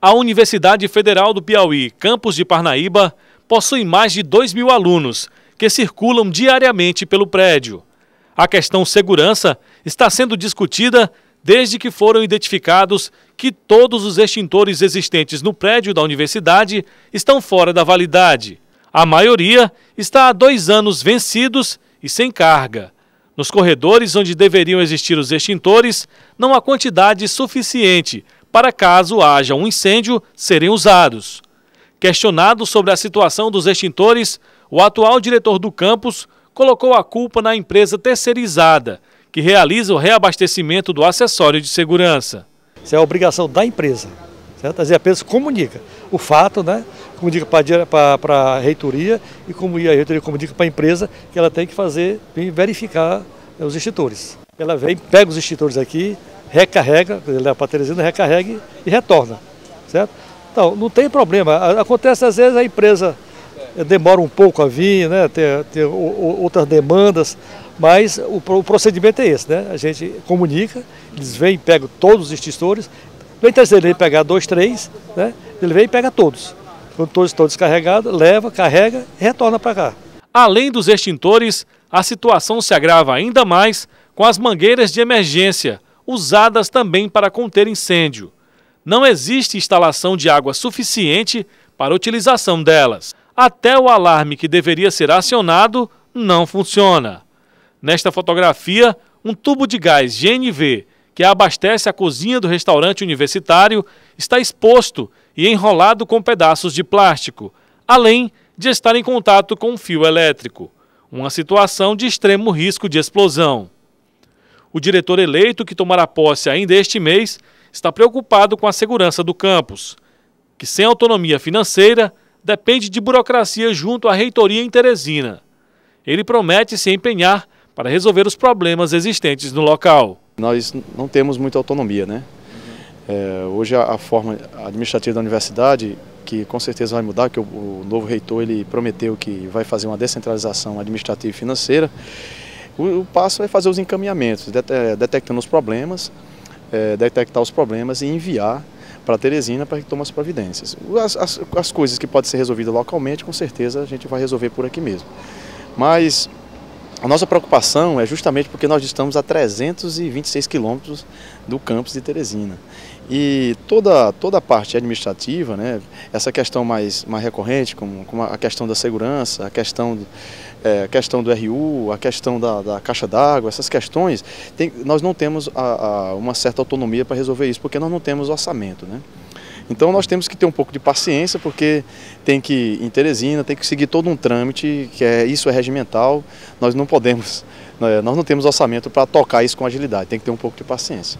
A Universidade Federal do Piauí, campus de Parnaíba, possui mais de 2 mil alunos que circulam diariamente pelo prédio. A questão segurança está sendo discutida desde que foram identificados que todos os extintores existentes no prédio da universidade estão fora da validade. A maioria está há dois anos vencidos e sem carga. Nos corredores onde deveriam existir os extintores, não há quantidade suficiente para caso haja um incêndio serem usados. Questionado sobre a situação dos extintores, o atual diretor do campus colocou a culpa na empresa terceirizada, que realiza o reabastecimento do acessório de segurança. Isso é a obrigação da empresa. Certo? As empresas comunica o fato, né? comunica para a reitoria e como a reitoria comunica para a empresa que ela tem que fazer, verificar né, os extintores. Ela vem, pega os extintores aqui, recarrega, ele leva para Teresina, recarrega e retorna, certo? Então, não tem problema. Acontece às vezes a empresa eh, demora um pouco a vir, né, ter, ter outras demandas, mas o, o, procedimento é esse, né? A gente comunica, eles vêm e pegam todos os extintores. vem terceiro ele pegar dois, três, né? Ele vem e pega todos. Quando todos estão descarregados, leva, carrega e retorna para cá. Além dos extintores, a situação se agrava ainda mais com as mangueiras de emergência, usadas também para conter incêndio. Não existe instalação de água suficiente para utilização delas. Até o alarme que deveria ser acionado não funciona. Nesta fotografia, um tubo de gás GNV que abastece a cozinha do restaurante universitário está exposto e enrolado com pedaços de plástico, além de estar em contato com um fio elétrico. Uma situação de extremo risco de explosão. O diretor eleito, que tomará posse ainda este mês, está preocupado com a segurança do campus, que sem autonomia financeira depende de burocracia junto à reitoria em Teresina. Ele promete se empenhar para resolver os problemas existentes no local. Nós não temos muita autonomia, né? É, hoje a, forma administrativa da universidade, que com certeza vai mudar, que o, o novo reitor ele prometeu que vai fazer uma descentralização administrativa e financeira, o, o passo é fazer os encaminhamentos, det, eh, detectando os problemas, é, detectar os problemas e enviar para Teresina para que tome as providências. As, as, as coisas que podem ser resolvidas localmente, com certeza a gente vai resolver por aqui mesmo. Mas a nossa preocupação é justamente porque nós estamos a 326 quilômetros do campus de Teresina. E toda, toda a parte administrativa, né, essa questão mais, mais recorrente, como, como a questão da segurança, a questão, é, questão do RU, a questão da, da caixa d'água, essas questões, tem, nós não temos a, a, uma certa autonomia para resolver isso, porque nós não temos orçamento. Né? Então nós temos que ter um pouco de paciência, porque tem que em Teresina, tem que seguir todo um trâmite, que é isso é regimental, nós não podemos, né, nós não temos orçamento para tocar isso com agilidade, tem que ter um pouco de paciência.